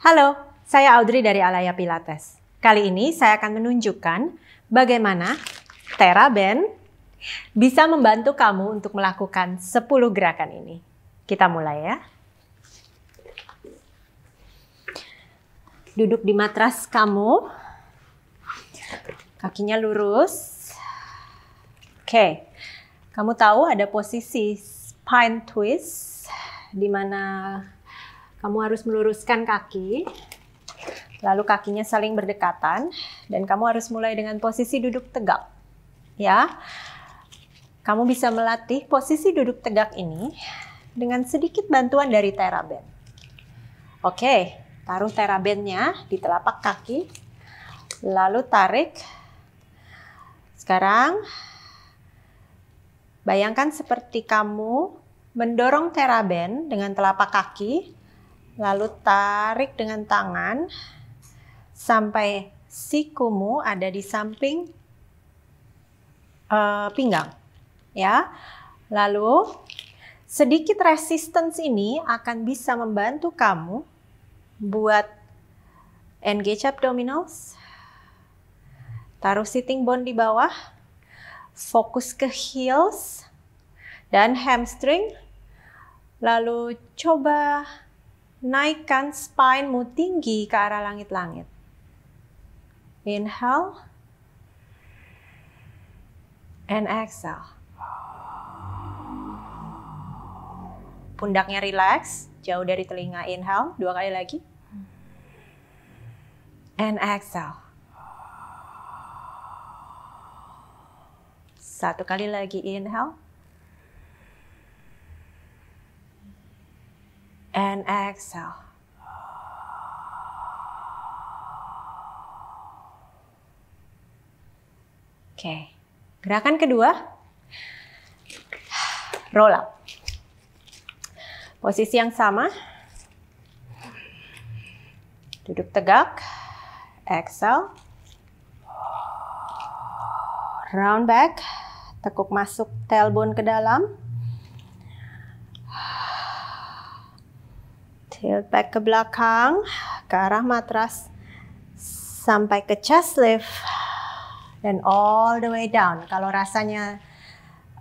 Halo, saya Audrey dari Alaya Pilates. Kali ini saya akan menunjukkan bagaimana TeraBand bisa membantu kamu untuk melakukan 10 gerakan ini. Kita mulai ya. Duduk di matras kamu. Kakinya lurus. Oke. Kamu tahu ada posisi spine twist di mana kamu harus meluruskan kaki, lalu kakinya saling berdekatan, dan kamu harus mulai dengan posisi duduk tegak. Ya, kamu bisa melatih posisi duduk tegak ini dengan sedikit bantuan dari teraben. Oke, taruh terabennya di telapak kaki, lalu tarik. Sekarang Bayangkan seperti kamu mendorong teraben dengan telapak kaki, Lalu tarik dengan tangan sampai sikumu ada di samping uh, pinggang. Ya. Lalu sedikit resistance ini akan bisa membantu kamu buat engage abdominals. Taruh sitting bone di bawah. Fokus ke heels dan hamstring. Lalu coba naikkan spinemu tinggi ke arah langit-langit. Inhale and exhale. Pundaknya relax, jauh dari telinga. Inhale, dua kali lagi. And exhale. Satu kali lagi inhale. and exhale. Oke, gerakan kedua, roll up. Posisi yang sama, duduk tegak, exhale, round back, tekuk masuk tailbone ke dalam, tilt back ke belakang, ke arah matras, sampai ke chest lift, dan all the way down. Kalau rasanya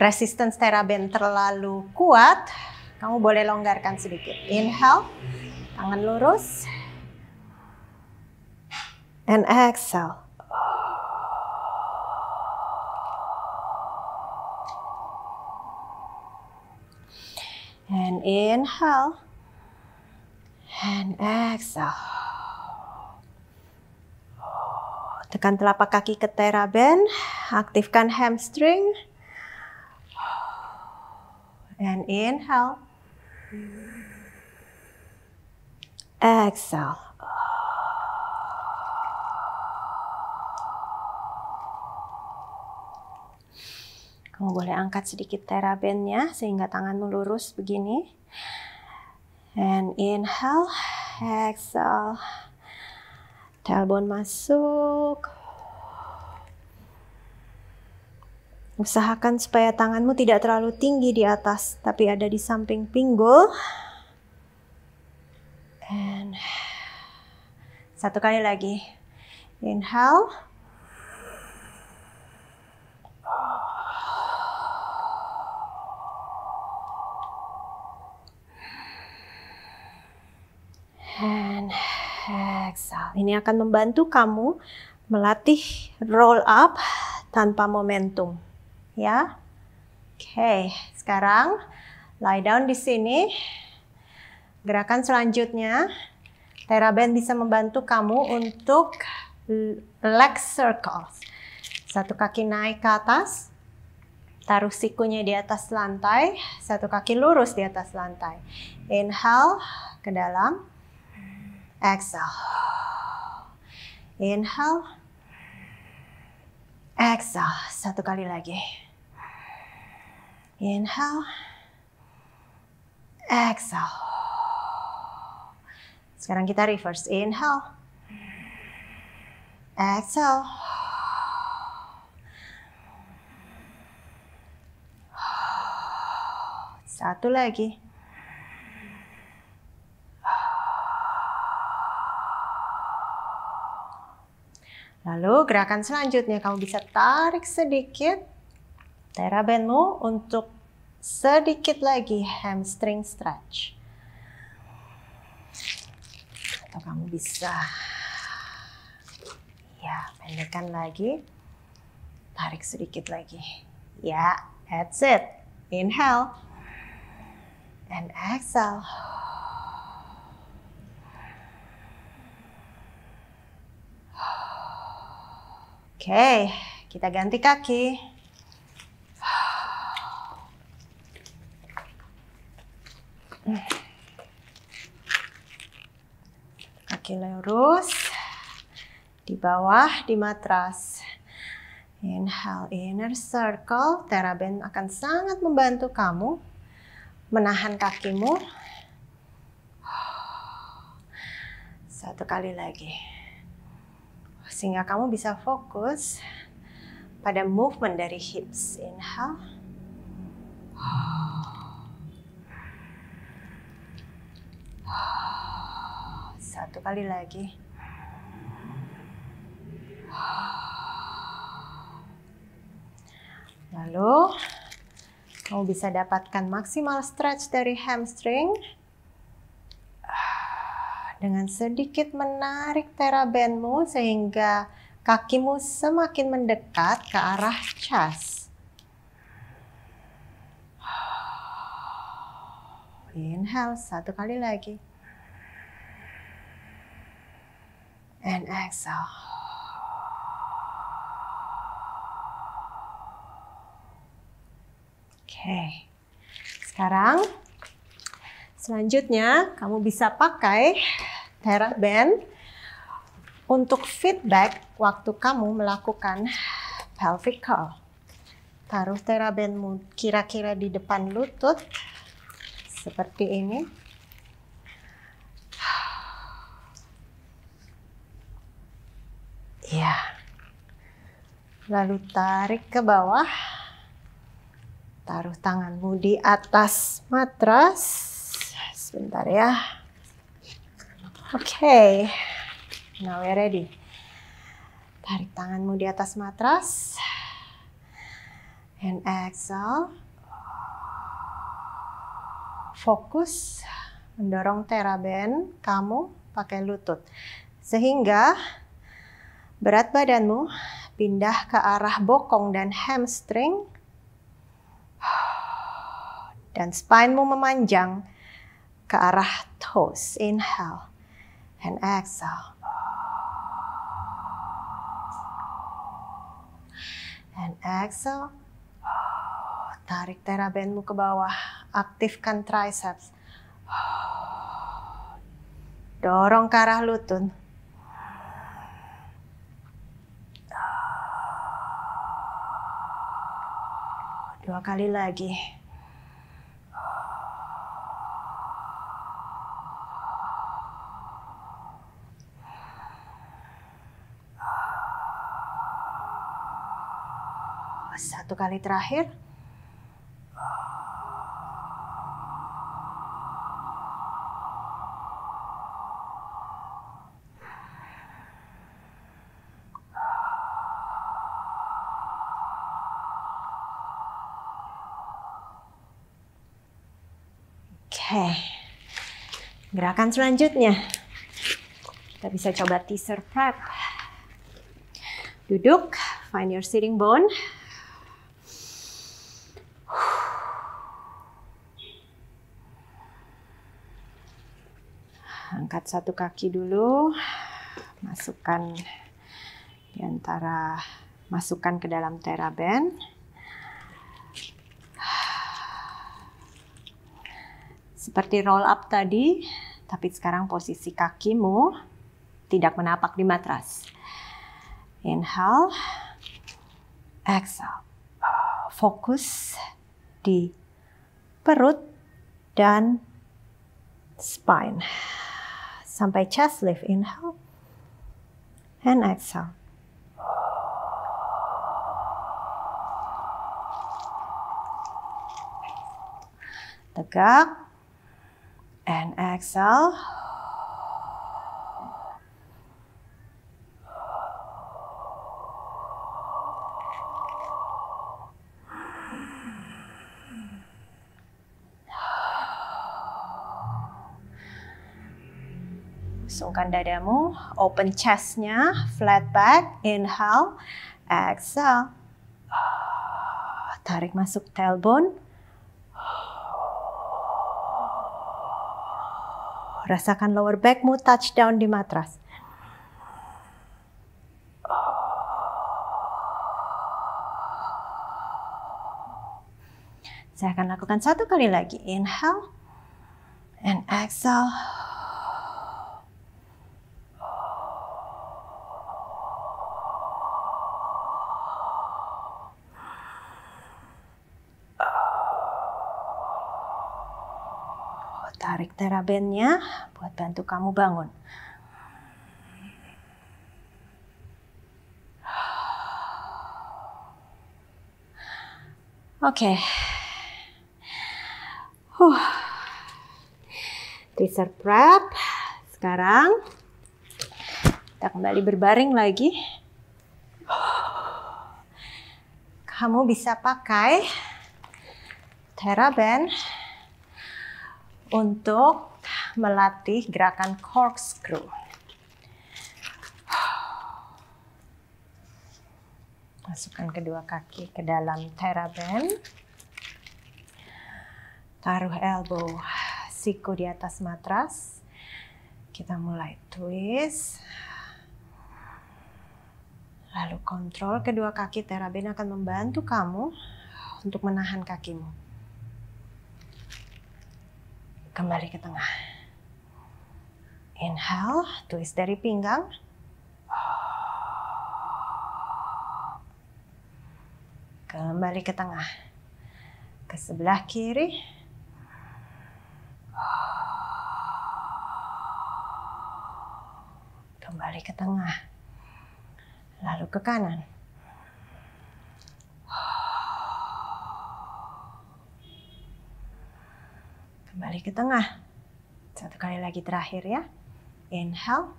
resistance teraben terlalu kuat, kamu boleh longgarkan sedikit. Inhale, tangan lurus, and exhale. And inhale and exhale. Tekan telapak kaki ke teraben, aktifkan hamstring. And inhale. Exhale. Kamu boleh angkat sedikit terabennya sehingga tangan lurus begini. And inhale, exhale. Tailbone masuk. Usahakan supaya tanganmu tidak terlalu tinggi di atas, tapi ada di samping pinggul. And satu kali lagi. Inhale. Exhale. Ini akan membantu kamu melatih roll up tanpa momentum. Ya. Oke, sekarang lie down di sini. Gerakan selanjutnya, TeraBand bisa membantu kamu untuk leg circles. Satu kaki naik ke atas, taruh sikunya di atas lantai, satu kaki lurus di atas lantai. Inhale ke dalam, Exhale. Inhale. Exhale. Satu kali lagi. Inhale. Exhale. Sekarang kita reverse. Inhale. Exhale. Satu lagi. Lalu gerakan selanjutnya kamu bisa tarik sedikit terabenmu untuk sedikit lagi hamstring stretch. Atau kamu bisa ya pendekkan lagi, tarik sedikit lagi. Ya, that's it. Inhale and exhale. Oke, kita ganti kaki. Kaki lurus di bawah di matras. Inhale inner circle. Teraben akan sangat membantu kamu menahan kakimu. Satu kali lagi. Sehingga kamu bisa fokus pada movement dari hips. Inhale. Satu kali lagi. Lalu, kamu bisa dapatkan maksimal stretch dari hamstring dengan sedikit menarik terabenmu sehingga kakimu semakin mendekat ke arah cas. Inhale satu kali lagi. And exhale. Oke, okay. sekarang selanjutnya kamu bisa pakai Tera Ben, untuk feedback waktu kamu melakukan pelvic curl. Taruh terabenmu kira-kira di depan lutut seperti ini. Ya. Lalu tarik ke bawah. Taruh tanganmu di atas matras. Sebentar ya. Okay, now we're ready. Tarik tanganmu di atas matras. And exhale. Fokus mendorong teraben kamu pakai lutut. Sehingga berat badanmu pindah ke arah bokong dan hamstring. Dan spinemu memanjang ke arah toes. Inhale and exhale. And exhale. Tarik terabenmu ke bawah. Aktifkan triceps. Dorong ke arah lutut. Dua kali lagi. satu kali terakhir. Oke, gerakan selanjutnya kita bisa coba teaser prep. Duduk, find your sitting bone. satu kaki dulu. Masukkan di antara masukkan ke dalam teraben. Seperti roll up tadi, tapi sekarang posisi kakimu tidak menapak di matras. Inhale, exhale. Fokus di perut dan spine. sampai chest lift. Inhale and exhale. Tegak and exhale. sungkan dadamu, open chestnya, flat back, inhale, exhale. Tarik masuk tailbone. Rasakan lower backmu touch down di matras. Saya akan lakukan satu kali lagi. Inhale and exhale. terabennya buat bantu kamu bangun. Oke. Okay. Huh. prep. Sekarang kita kembali berbaring lagi. Kamu bisa pakai teraben untuk melatih gerakan corkscrew. Masukkan kedua kaki ke dalam teraben, Taruh elbow, siku di atas matras. Kita mulai twist. Lalu kontrol kedua kaki teraben akan membantu kamu untuk menahan kakimu kembali ke tengah. Inhale, twist dari pinggang. Kembali ke tengah. Ke sebelah kiri. Kembali ke tengah. Lalu ke kanan. ke tengah. Satu kali lagi terakhir ya. Inhale.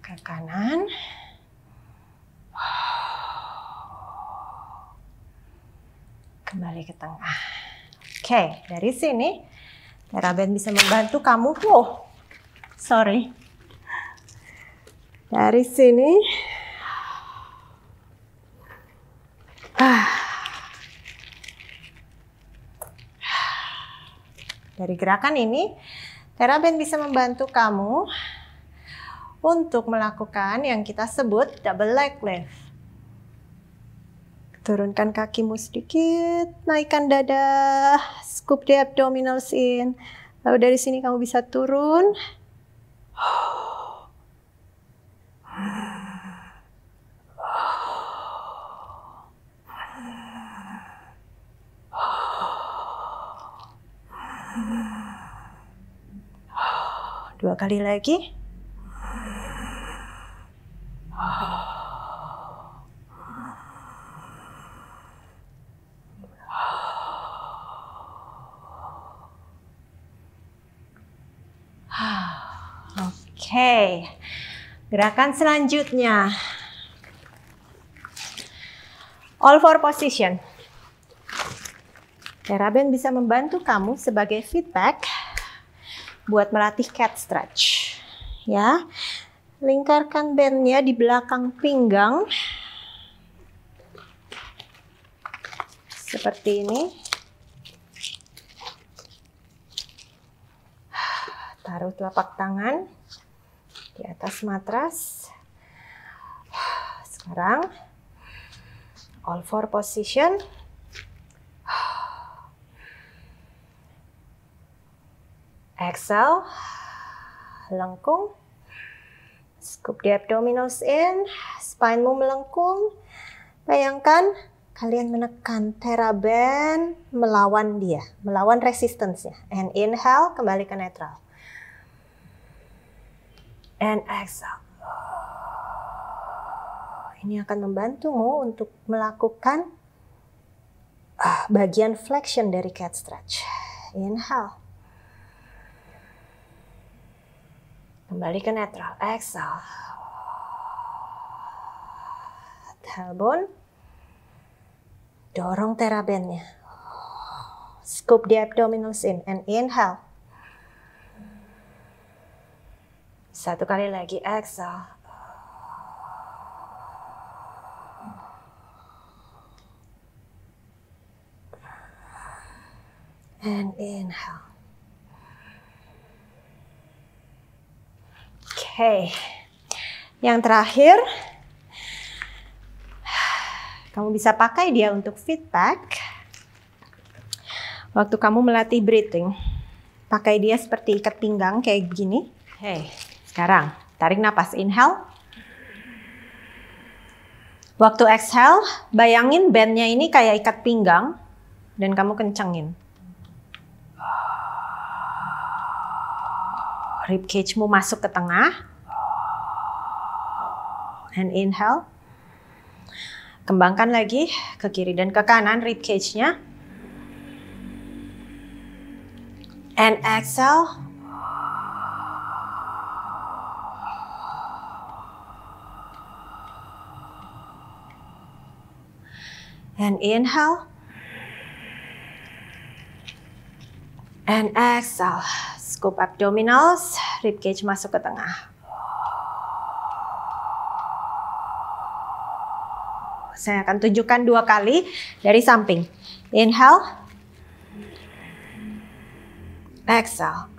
Ke kanan. Kembali ke tengah. Oke, dari sini Teraben bisa membantu kamu. Oh, sorry dari sini. Dari gerakan ini, teraben bisa membantu kamu untuk melakukan yang kita sebut double leg lift. Turunkan kakimu sedikit, naikkan dada, scoop the abdominals in. Lalu dari sini kamu bisa turun, Dua kali lagi. Oke. Okay. Gerakan selanjutnya. All four position. Teraben bisa membantu kamu sebagai feedback buat melatih cat stretch. Ya, lingkarkan bandnya di belakang pinggang seperti ini. Taruh telapak tangan di atas matras. Sekarang all four position. Exhale, lengkung. Scoop the abdominals in, spinemu melengkung. Bayangkan kalian menekan teraben melawan dia, melawan resistance-nya. And inhale, kembali ke netral and exhale. Ini akan membantumu untuk melakukan ah, bagian flexion dari cat stretch. Inhale. Kembali ke netral. Exhale. Tailbone. Dorong terabennya. Scoop the abdominals in and inhale. Satu kali lagi exhale. And inhale. Oke. Okay. Yang terakhir, kamu bisa pakai dia untuk feedback. Waktu kamu melatih breathing, pakai dia seperti ikat pinggang kayak gini. Hey. Sekarang, tarik nafas inhale. Waktu exhale, bayangin bandnya ini kayak ikat pinggang dan kamu kencengin. Rib cage-mu masuk ke tengah. And inhale. Kembangkan lagi ke kiri dan ke kanan rib cage-nya. And exhale, and inhale and exhale scoop abdominals cage masuk ke tengah saya akan tunjukkan dua kali dari samping inhale exhale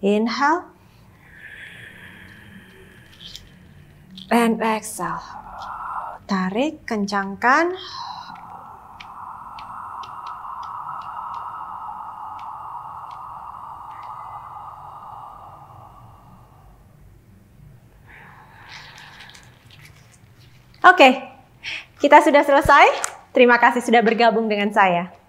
Inhale. And exhale. Tarik, kencangkan. Oke, okay, kita sudah selesai. Terima kasih sudah bergabung dengan saya.